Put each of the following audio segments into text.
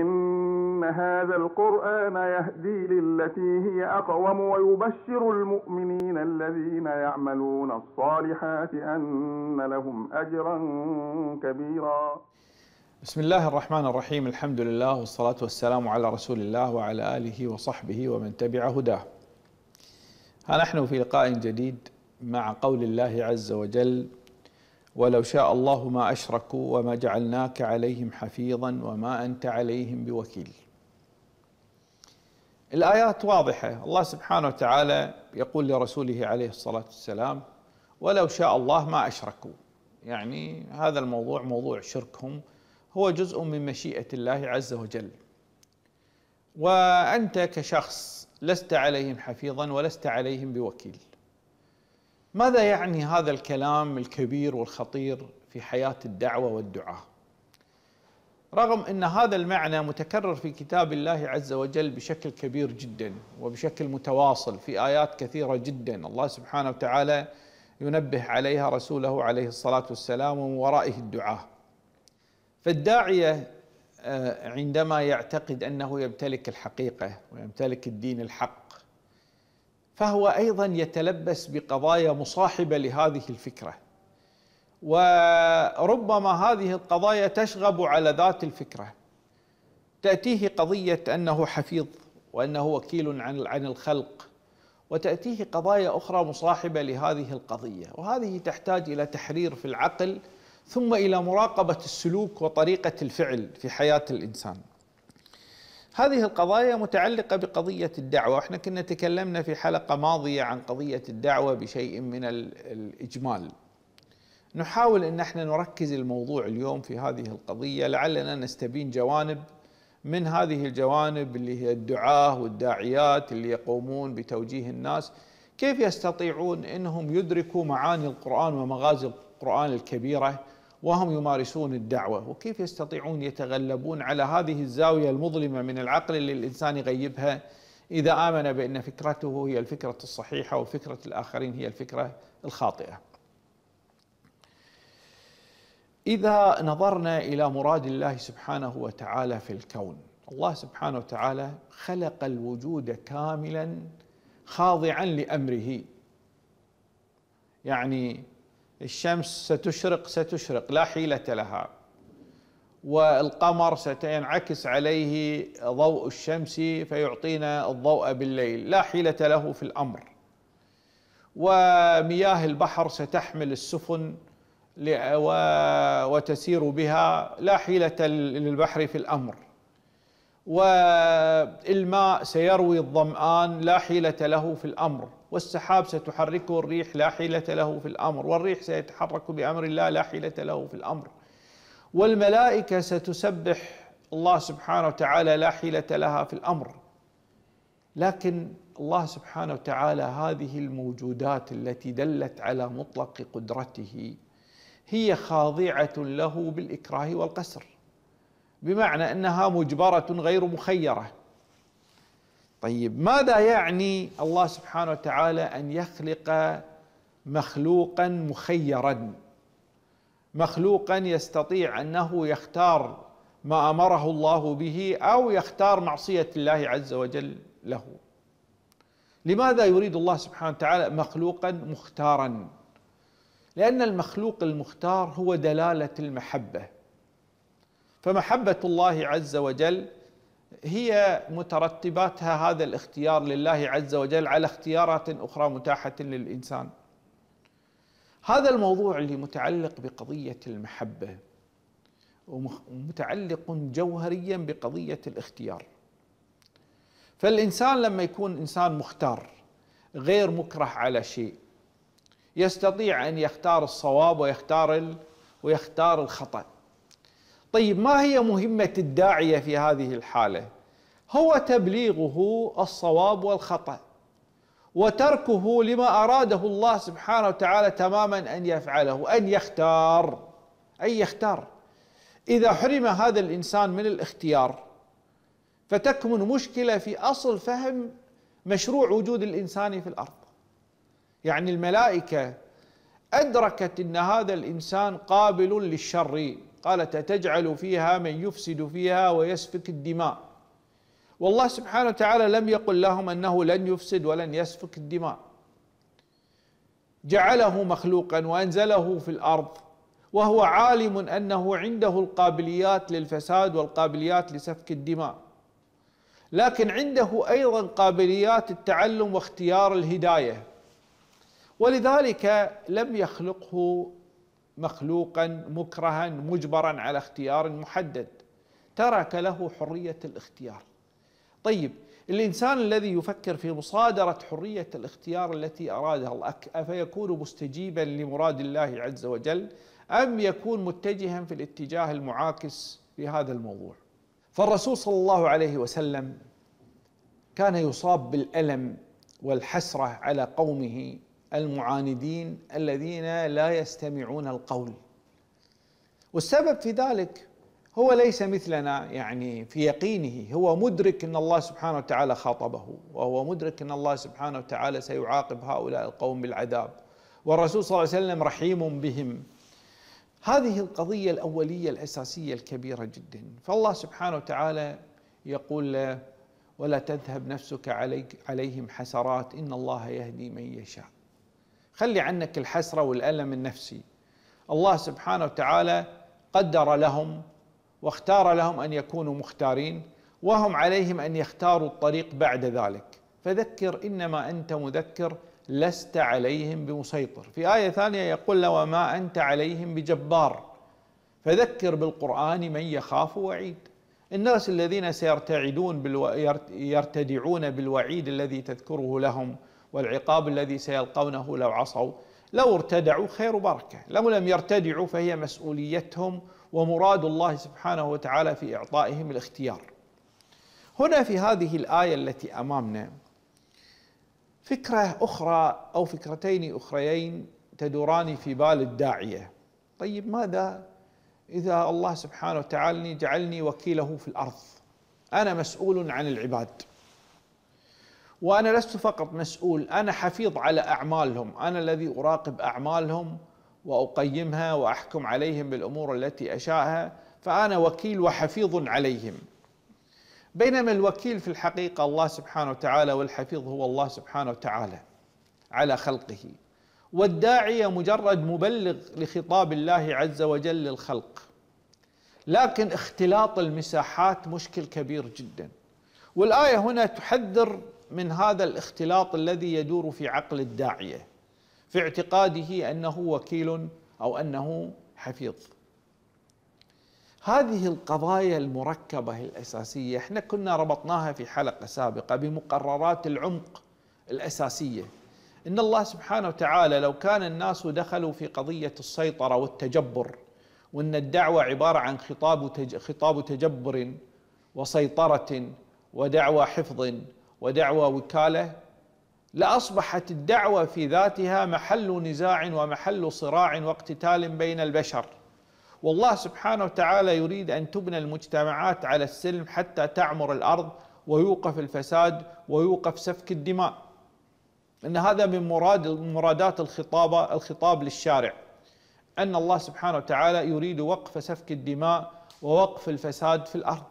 إن هذا القرآن يهدي للتي هي أقوم ويبشر المؤمنين الذين يعملون الصالحات أن لهم أجرا كبيرا بسم الله الرحمن الرحيم الحمد لله والصلاة والسلام على رسول الله وعلى آله وصحبه ومن تبع هداه ها نحن في لقاء جديد مع قول الله عز وجل ولو شاء الله ما أشركوا وما جعلناك عليهم حفيظا وما أنت عليهم بوكيل الآيات واضحة الله سبحانه وتعالى يقول لرسوله عليه الصلاة والسلام ولو شاء الله ما أشركوا يعني هذا الموضوع موضوع شركهم هو جزء من مشيئة الله عز وجل وأنت كشخص لست عليهم حفيظا ولست عليهم بوكيل ماذا يعني هذا الكلام الكبير والخطير في حياة الدعوة والدعاء رغم أن هذا المعنى متكرر في كتاب الله عز وجل بشكل كبير جدا وبشكل متواصل في آيات كثيرة جدا الله سبحانه وتعالى ينبه عليها رسوله عليه الصلاة والسلام ومن ورائه الدعاء فالداعية آه، عندما يعتقد أنه يمتلك الحقيقة ويمتلك الدين الحق فهو ايضا يتلبس بقضايا مصاحبه لهذه الفكره وربما هذه القضايا تشغب على ذات الفكره تاتيه قضيه انه حفيظ وانه وكيل عن عن الخلق وتاتيه قضايا اخرى مصاحبه لهذه القضيه وهذه تحتاج الى تحرير في العقل ثم الى مراقبه السلوك وطريقه الفعل في حياه الانسان هذه القضايا متعلقة بقضية الدعوة احنا كنا تكلمنا في حلقة ماضية عن قضية الدعوة بشيء من الإجمال نحاول أن احنا نركز الموضوع اليوم في هذه القضية لعلنا نستبين جوانب من هذه الجوانب اللي هي الدعاة والداعيات اللي يقومون بتوجيه الناس كيف يستطيعون أنهم يدركوا معاني القرآن ومغازي القرآن الكبيرة وهم يمارسون الدعوة وكيف يستطيعون يتغلبون على هذه الزاوية المظلمة من العقل اللي الإنسان يغيبها إذا آمن بأن فكرته هي الفكرة الصحيحة وفكرة الآخرين هي الفكرة الخاطئة إذا نظرنا إلى مراد الله سبحانه وتعالى في الكون الله سبحانه وتعالى خلق الوجود كاملا خاضعا لأمره يعني الشمس ستشرق ستشرق لا حيلة لها والقمر سينعكس عليه ضوء الشمس فيعطينا الضوء بالليل لا حيلة له في الأمر ومياه البحر ستحمل السفن وتسير بها لا حيلة للبحر في الأمر والماء سيروي الظمآن لا حيلة له في الأمر والسحاب ستحركه الريح لا حيلة له في الأمر والريح سيتحرك بأمر الله لا حيلة له في الأمر والملائكة ستسبح الله سبحانه وتعالى لا حيلة لها في الأمر لكن الله سبحانه وتعالى هذه الموجودات التي دلت على مطلق قدرته هي خاضعة له بالإكراه والقسر بمعنى أنها مجبرة غير مخيرة طيب ماذا يعني الله سبحانه وتعالى ان يخلق مخلوقا مخيرا مخلوقا يستطيع انه يختار ما امره الله به او يختار معصيه الله عز وجل له لماذا يريد الله سبحانه وتعالى مخلوقا مختارا لان المخلوق المختار هو دلاله المحبه فمحبه الله عز وجل هي مترتباتها هذا الاختيار لله عز وجل على اختيارات اخرى متاحه للانسان. هذا الموضوع اللي متعلق بقضيه المحبه ومتعلق جوهريا بقضيه الاختيار. فالانسان لما يكون انسان مختار غير مكره على شيء يستطيع ان يختار الصواب ويختار ويختار الخطأ طيب ما هي مهمة الداعية في هذه الحالة؟ هو تبليغه الصواب والخطأ وتركه لما أراده الله سبحانه وتعالى تماما أن يفعله أن يختار أن يختار إذا حرم هذا الإنسان من الاختيار فتكمن مشكلة في أصل فهم مشروع وجود الإنسان في الأرض يعني الملائكة أدركت أن هذا الإنسان قابل للشر قالت أتجعل فيها من يفسد فيها ويسفك الدماء والله سبحانه وتعالى لم يقل لهم أنه لن يفسد ولن يسفك الدماء جعله مخلوقا وأنزله في الأرض وهو عالم أنه عنده القابليات للفساد والقابليات لسفك الدماء لكن عنده أيضا قابليات التعلم واختيار الهداية ولذلك لم يخلقه مخلوقا مكرها مجبرا على اختيار محدد ترك له حريه الاختيار طيب الانسان الذي يفكر في مصادره حريه الاختيار التي ارادها الله افيكون مستجيبا لمراد الله عز وجل ام يكون متجها في الاتجاه المعاكس في هذا الموضوع فالرسول صلى الله عليه وسلم كان يصاب بالالم والحسره على قومه المعاندين الذين لا يستمعون القول والسبب في ذلك هو ليس مثلنا يعني في يقينه هو مدرك ان الله سبحانه وتعالى خاطبه وهو مدرك ان الله سبحانه وتعالى سيعاقب هؤلاء القوم بالعذاب والرسول صلى الله عليه وسلم رحيم بهم هذه القضيه الاوليه الاساسيه الكبيره جدا فالله سبحانه وتعالى يقول له ولا تذهب نفسك عليك عليهم حسرات ان الله يهدي من يشاء خلي عنك الحسرة والألم النفسي الله سبحانه وتعالى قدر لهم واختار لهم أن يكونوا مختارين وهم عليهم أن يختاروا الطريق بعد ذلك فذكر إنما أنت مذكر لست عليهم بمسيطر في آية ثانية يقول له وما أنت عليهم بجبار فذكر بالقرآن من يخاف وعيد الناس الذين سيرتعدون بالو... يرتدعون بالوعيد الذي تذكره لهم والعقاب الذي سيلقونه لو عصوا لو ارتدعوا خير بركه، لو لم يرتدعوا فهي مسؤوليتهم ومراد الله سبحانه وتعالى في اعطائهم الاختيار. هنا في هذه الايه التي امامنا فكره اخرى او فكرتين اخريين تدوران في بال الداعيه. طيب ماذا اذا الله سبحانه وتعالى جعلني وكيله في الارض؟ انا مسؤول عن العباد. وأنا لست فقط مسؤول أنا حفيظ على أعمالهم أنا الذي أراقب أعمالهم وأقيمها وأحكم عليهم بالأمور التي أشاءها فأنا وكيل وحفيظ عليهم بينما الوكيل في الحقيقة الله سبحانه وتعالى والحفيظ هو الله سبحانه وتعالى على خلقه والداعية مجرد مبلغ لخطاب الله عز وجل للخلق لكن اختلاط المساحات مشكل كبير جدا والآية هنا تحذر من هذا الاختلاط الذي يدور في عقل الداعيه في اعتقاده انه وكيل او انه حفيظ هذه القضايا المركبه الاساسيه احنا كنا ربطناها في حلقه سابقه بمقررات العمق الاساسيه ان الله سبحانه وتعالى لو كان الناس دخلوا في قضيه السيطره والتجبر وان الدعوه عباره عن خطاب خطاب تجبر وسيطره ودعوى حفظ ودعوى وكاله لاصبحت الدعوه في ذاتها محل نزاع ومحل صراع واقتتال بين البشر والله سبحانه وتعالى يريد ان تبنى المجتمعات على السلم حتى تعمر الارض ويوقف الفساد ويوقف سفك الدماء ان هذا من مراد مرادات الخطابه الخطاب للشارع ان الله سبحانه وتعالى يريد وقف سفك الدماء ووقف الفساد في الارض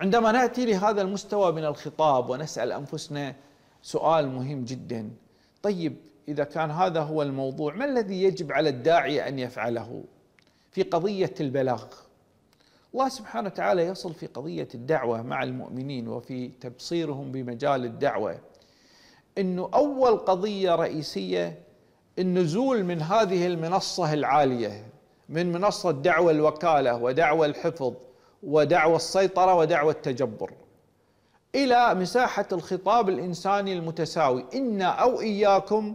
عندما ناتي لهذا المستوى من الخطاب ونسال انفسنا سؤال مهم جدا طيب اذا كان هذا هو الموضوع ما الذي يجب على الداعيه ان يفعله في قضيه البلاغ الله سبحانه وتعالى يصل في قضيه الدعوه مع المؤمنين وفي تبصيرهم بمجال الدعوه انه اول قضيه رئيسيه النزول من هذه المنصه العاليه من منصه دعوه الوكاله ودعوه الحفظ ودعوى السيطرة ودعوى التجبر إلى مساحة الخطاب الإنساني المتساوي إنا أو إياكم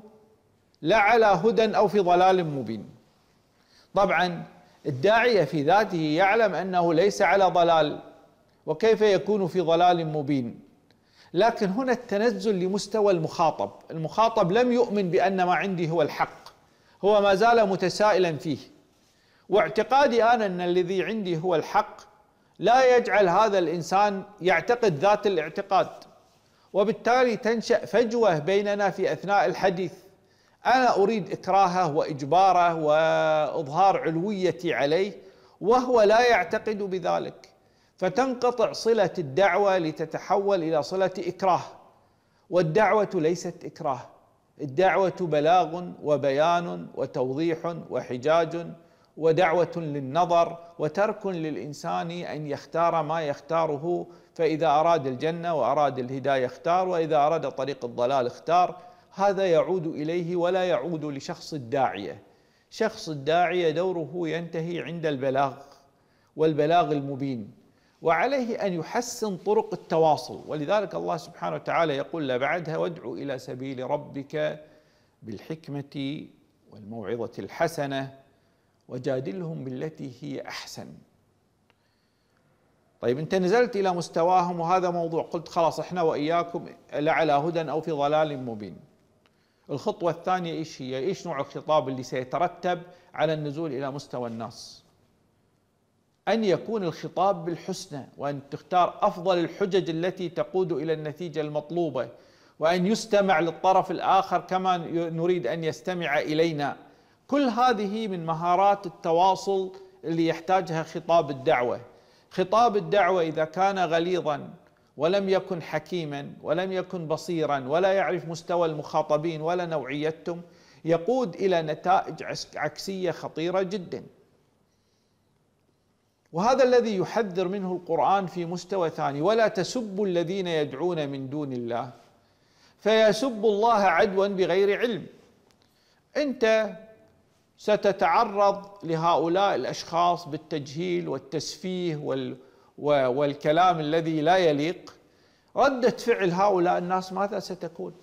لعلى هدى أو في ضلال مبين طبعا الداعية في ذاته يعلم أنه ليس على ضلال وكيف يكون في ضلال مبين لكن هنا التنزل لمستوى المخاطب المخاطب لم يؤمن بأن ما عندي هو الحق هو ما زال متسائلا فيه واعتقادي أنا أن الذي عندي هو الحق لا يجعل هذا الإنسان يعتقد ذات الاعتقاد وبالتالي تنشأ فجوة بيننا في أثناء الحديث أنا أريد إكراهه وإجباره وإظهار علويتي عليه وهو لا يعتقد بذلك فتنقطع صلة الدعوة لتتحول إلى صلة إكراه والدعوة ليست إكراه الدعوة بلاغ وبيان وتوضيح وحجاج ودعوة للنظر وترك للإنسان أن يختار ما يختاره فإذا أراد الجنة وأراد الهداية اختار وإذا أراد طريق الضلال اختار هذا يعود إليه ولا يعود لشخص الداعية شخص الداعية دوره ينتهي عند البلاغ والبلاغ المبين وعليه أن يحسن طرق التواصل ولذلك الله سبحانه وتعالى يقول بعدها وادعو إلى سبيل ربك بالحكمة والموعظة الحسنة وجادلهم بالتي هي احسن طيب انت نزلت الى مستواهم وهذا موضوع قلت خلاص احنا واياكم لعلى هدى او في ضلال مبين الخطوه الثانيه ايش هي ايش نوع الخطاب اللي سيترتب على النزول الى مستوى الناس ان يكون الخطاب بالحسنى وان تختار افضل الحجج التي تقود الى النتيجه المطلوبه وان يستمع للطرف الاخر كما نريد ان يستمع الينا كل هذه من مهارات التواصل اللي يحتاجها خطاب الدعوه خطاب الدعوه اذا كان غليظا ولم يكن حكيما ولم يكن بصيرا ولا يعرف مستوى المخاطبين ولا نوعيتهم يقود الى نتائج عكسيه خطيره جدا وهذا الذي يحذر منه القران في مستوى ثاني ولا تسبوا الذين يدعون من دون الله فيسب الله عدوا بغير علم انت ستتعرض لهؤلاء الاشخاص بالتجهيل والتسفيه وال والكلام الذي لا يليق ردة فعل هؤلاء الناس ماذا ستكون؟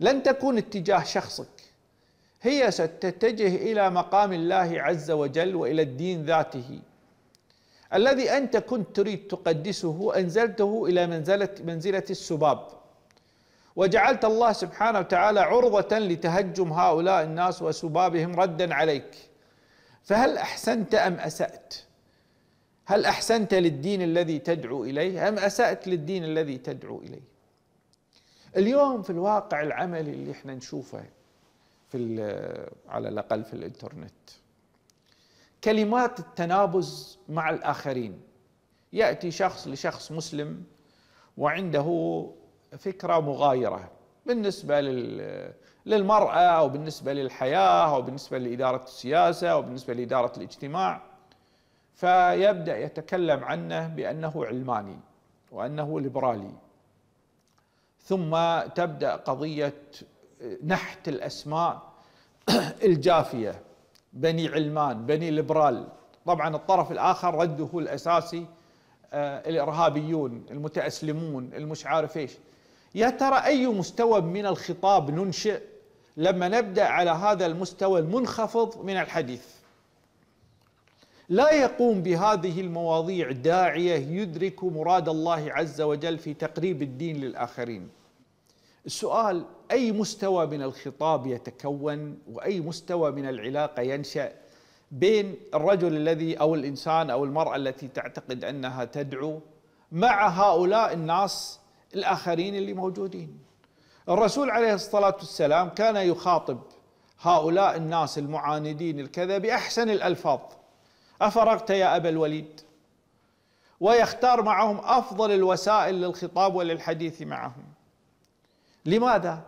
لن تكون اتجاه شخصك هي ستتجه الى مقام الله عز وجل والى الدين ذاته الذي انت كنت تريد تقدسه انزلته الى منزله منزله السباب وجعلت الله سبحانه وتعالى عرضة لتهجم هؤلاء الناس وسبابهم ردا عليك فهل أحسنت أم أسأت هل أحسنت للدين الذي تدعو إليه أم أسأت للدين الذي تدعو إليه اليوم في الواقع العملي اللي احنا نشوفه في على الأقل في الإنترنت كلمات التنابز مع الآخرين يأتي شخص لشخص مسلم وعنده فكرة مغايرة بالنسبة للمرأة أو بالنسبة للحياة أو بالنسبة لإدارة السياسة أو بالنسبة لإدارة الاجتماع فيبدأ يتكلم عنه بأنه علماني وأنه ليبرالي ثم تبدأ قضية نحت الأسماء الجافية بني علمان بني ليبرال طبعا الطرف الآخر رده الأساسي آه، الإرهابيون المتأسلمون المش عارف إيش يا ترى أي مستوى من الخطاب ننشئ لما نبدأ على هذا المستوى المنخفض من الحديث لا يقوم بهذه المواضيع داعية يدرك مراد الله عز وجل في تقريب الدين للآخرين السؤال أي مستوى من الخطاب يتكون وأي مستوى من العلاقة ينشأ بين الرجل الذي أو الإنسان أو المرأة التي تعتقد أنها تدعو مع هؤلاء الناس الآخرين اللي موجودين الرسول عليه الصلاة والسلام كان يخاطب هؤلاء الناس المعاندين الكذا بأحسن الألفاظ أفرغت يا أبا الوليد ويختار معهم أفضل الوسائل للخطاب وللحديث معهم لماذا؟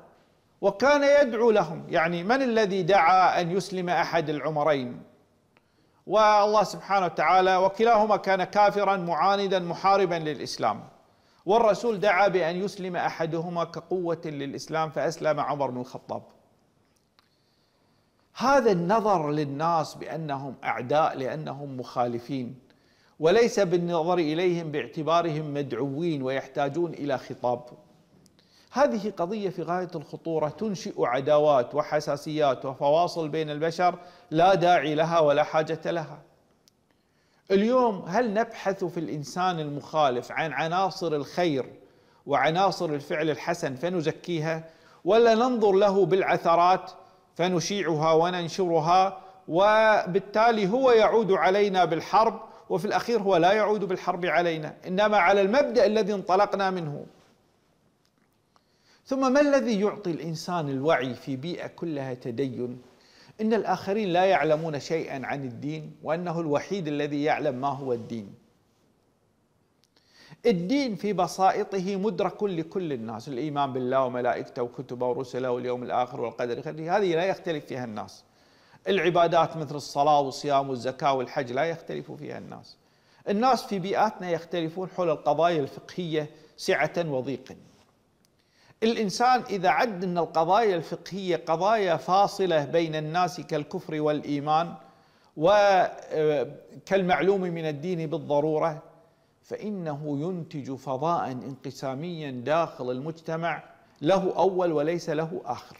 وكان يدعو لهم يعني من الذي دعا أن يسلم أحد العمرين والله سبحانه وتعالى وكلاهما كان كافرا معاندا محاربا للإسلام والرسول دعا بأن يسلم أحدهما كقوة للإسلام فأسلم عمر بن الخطاب هذا النظر للناس بأنهم أعداء لأنهم مخالفين وليس بالنظر إليهم باعتبارهم مدعوين ويحتاجون إلى خطاب هذه قضية في غاية الخطورة تنشئ عداوات وحساسيات وفواصل بين البشر لا داعي لها ولا حاجة لها اليوم هل نبحث في الانسان المخالف عن عناصر الخير وعناصر الفعل الحسن فنزكيها ولا ننظر له بالعثرات فنشيعها وننشرها وبالتالي هو يعود علينا بالحرب وفي الاخير هو لا يعود بالحرب علينا انما على المبدا الذي انطلقنا منه ثم ما الذي يعطي الانسان الوعي في بيئه كلها تدين ان الاخرين لا يعلمون شيئا عن الدين وانه الوحيد الذي يعلم ما هو الدين الدين في بسائطه مدرك لكل الناس الإيمان بالله وملائكته وكتبه ورسله واليوم الآخر والقدر خيره هذه لا يختلف فيها الناس العبادات مثل الصلاة والصيام والزكاة والحج لا يختلف فيها الناس الناس في بيئاتنا يختلفون حول القضايا الفقهية سعة وضيقاً الإنسان إذا عد أن القضايا الفقهية قضايا فاصلة بين الناس كالكفر والإيمان وكالمعلوم آه، من الدين بالضرورة فإنه ينتج فضاء انقساميا داخل المجتمع له أول وليس له آخر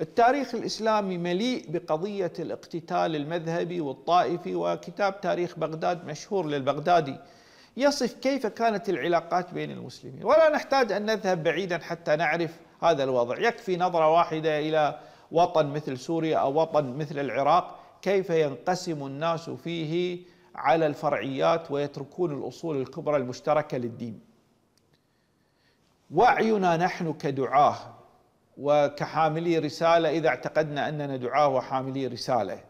التاريخ الإسلامي مليء بقضية الاقتتال المذهبي والطائفي وكتاب تاريخ بغداد مشهور للبغدادي يصف كيف كانت العلاقات بين المسلمين ولا نحتاج أن نذهب بعيدا حتى نعرف هذا الوضع يكفي نظرة واحدة إلى وطن مثل سوريا أو وطن مثل العراق كيف ينقسم الناس فيه على الفرعيات ويتركون الأصول الكبرى المشتركة للدين وعينا نحن كدعاه وكحاملي رسالة إذا اعتقدنا أننا دعاه وحاملي رسالة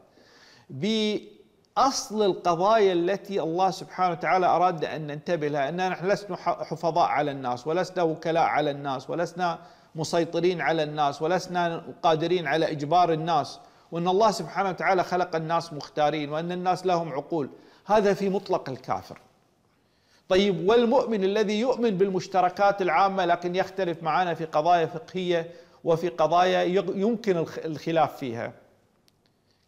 أصل القضايا التي الله سبحانه وتعالى أراد أن ننتبه لها أننا نحن لسنا حفظاء على الناس ولسنا وكلاء على الناس ولسنا مسيطرين على الناس ولسنا قادرين على إجبار الناس وأن الله سبحانه وتعالى خلق الناس مختارين وأن الناس لهم عقول هذا في مطلق الكافر طيب والمؤمن الذي يؤمن بالمشتركات العامة لكن يختلف معنا في قضايا فقهية وفي قضايا يمكن الخلاف فيها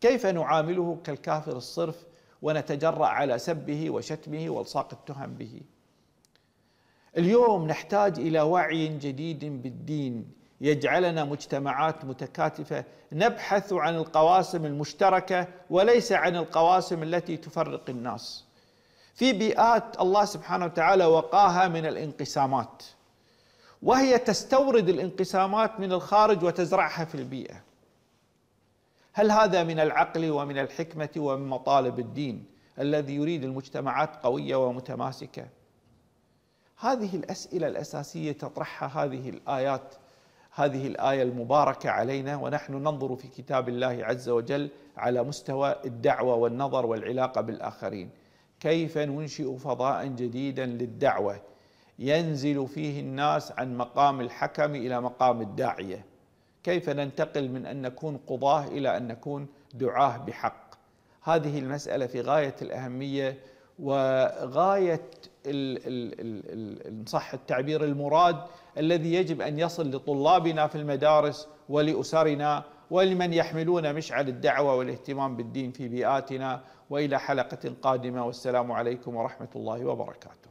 كيف نعامله كالكافر الصرف ونتجرأ على سبه وشتمه والصاق التهم به اليوم نحتاج الى وعي جديد بالدين يجعلنا مجتمعات متكاتفه نبحث عن القواسم المشتركه وليس عن القواسم التي تفرق الناس في بيئات الله سبحانه وتعالى وقاها من الانقسامات وهي تستورد الانقسامات من الخارج وتزرعها في البيئه هل هذا من العقل ومن الحكمة ومن مطالب الدين الذي يريد المجتمعات قوية ومتماسكة هذه الأسئلة الأساسية تطرحها هذه الآيات هذه الآية المباركة علينا ونحن ننظر في كتاب الله عز وجل على مستوى الدعوة والنظر والعلاقة بالآخرين كيف ننشئ فضاء جديدا للدعوة ينزل فيه الناس عن مقام الحكم إلى مقام الداعية كيف ننتقل من ان نكون قضاه الى ان نكون دعاه بحق هذه المساله في غايه الاهميه وغايه ان صح التعبير المراد الذي يجب ان يصل لطلابنا في المدارس ولاسرنا ولمن يحملون مشعل الدعوه والاهتمام بالدين في بيئاتنا والى حلقه قادمه والسلام عليكم ورحمه الله وبركاته.